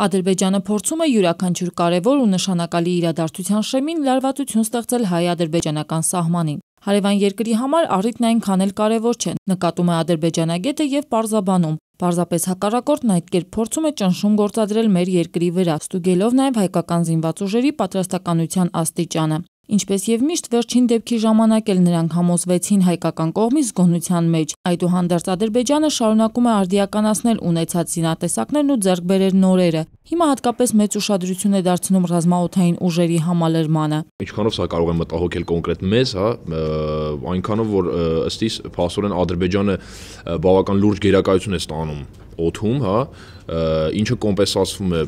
Ադրբեջանը փորձում է յուրաքանչյուր կարևոր ու նշանակալի իրադարձության շեմին լարվածություն ստեղծել հայ-ադրբեջանական սահմանին։ Հարևան երկրի համար առիթն այնքան էլ կարևոր չէ, նկատում է ադրբեջանագետը եւ պարզաբանում։ Պարզապես հակառակորդն այդ կերպ փորձում է ճնշում գործադրել մեր երկրի վրա, ստուգելով նաև հայկական զինված ուժերի պատրաստականության աստիճանը։ Ինչպես եւ միշտ վերջին դեպքի ժամանակ էլ նրանք համոզվեցին հայկական կողմից զգոնության մեջ։ Այդուհանդերձ Ադրբեջանը շարունակում է արդիականացնել ունեցած զինատեսակներն ու ձեռք բերել նորերը։ Հիմա հատկապես մեծ ուշադրություն է դարձնում ռազմաօթային ուժերի համալրմանը։ Ինչքանով սա կարող է մտահոգել կոնկրետ մեզ, հա, այնքանով որ ըստ իս փաստորեն Ադրբեջանը բավական լուրջ գերակայություն է ստանում օթում, հա, ինչը կոմպենսացվում է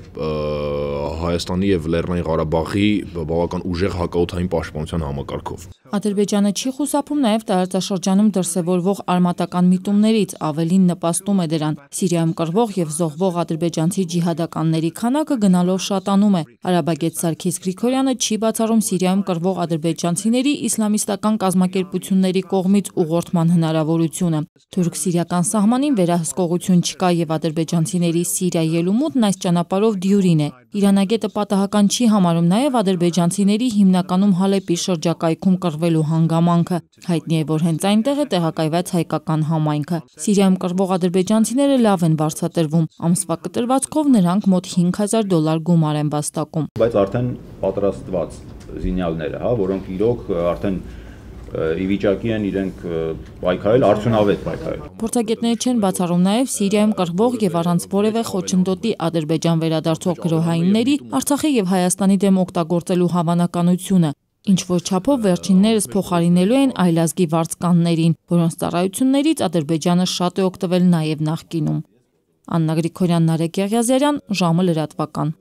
Հայաստանի եւ Լեռնային Ղարաբաղի բավական ուժեղ հակաօթային պաշտպանության համակարգով։ Ադրբեջանը չի խուսափում նաև տարածաշրջանում դրսևորվող արմատական միտումներից, ավելին նպաստում է դրան։ Սիրիայում կռվող եւ զոհվող ադրբեջանցի ջիհադականների քանակը գնալով շատանում է։ Արաբագետ Սարգիս Գրիգորյանը չի բացառում Սիրիայում կռվող ադրբեջանցիների իսլամիստական կազմակերպությունների կողմից ուղղորդման հնարավորությունը։ Թուրք-սիրիական սահմանին վերահսկողություն չկա եւ ադրբեջանցիների Սիրիա ելումուտն այս ճանապարհով դյուրին է։ Իրանագետը պատահական չի համարում նաև ադրբեջանցիների հիմնականում Հալեպի շրջակայքում կռվելու հանգամանքը։ Հայտնի է, որ հենց այնտեղ է տեղակայված հայկական համայնքը։ Սիրիայում կռվող ադրբեջանցիները լավ են վարձատրվում։ Ամսվա կտրվածքով նրանք մոտ 5000 դոլար գումար են վաստակում։ Բայց արդեն պատրաստված զինյալները, հա, որոնք իրոք արդեն ի վիճակի են իրենք պայքարել, արդյունավետ պայքարել։ Փորձագետները չեն բացառում նաև Սիրիայում կրվող եւ առանց որևէ խոչընդոտի Ադրբեջան վերադարձող գրոհայինների Արցախի եւ Հայաստանի դեմ օգտագործելու հավանականությունը։ Ինչ որ չափով վերջիններս փոխարինելու են այլազգի վարձկաններին, որոնց ծառայություններից Ադրբեջանը շատ է օգտվել նաև նախկինում։ Աննա Գրիգորյան, Նարեկ Եղիազարյան, ժամը լրատվական։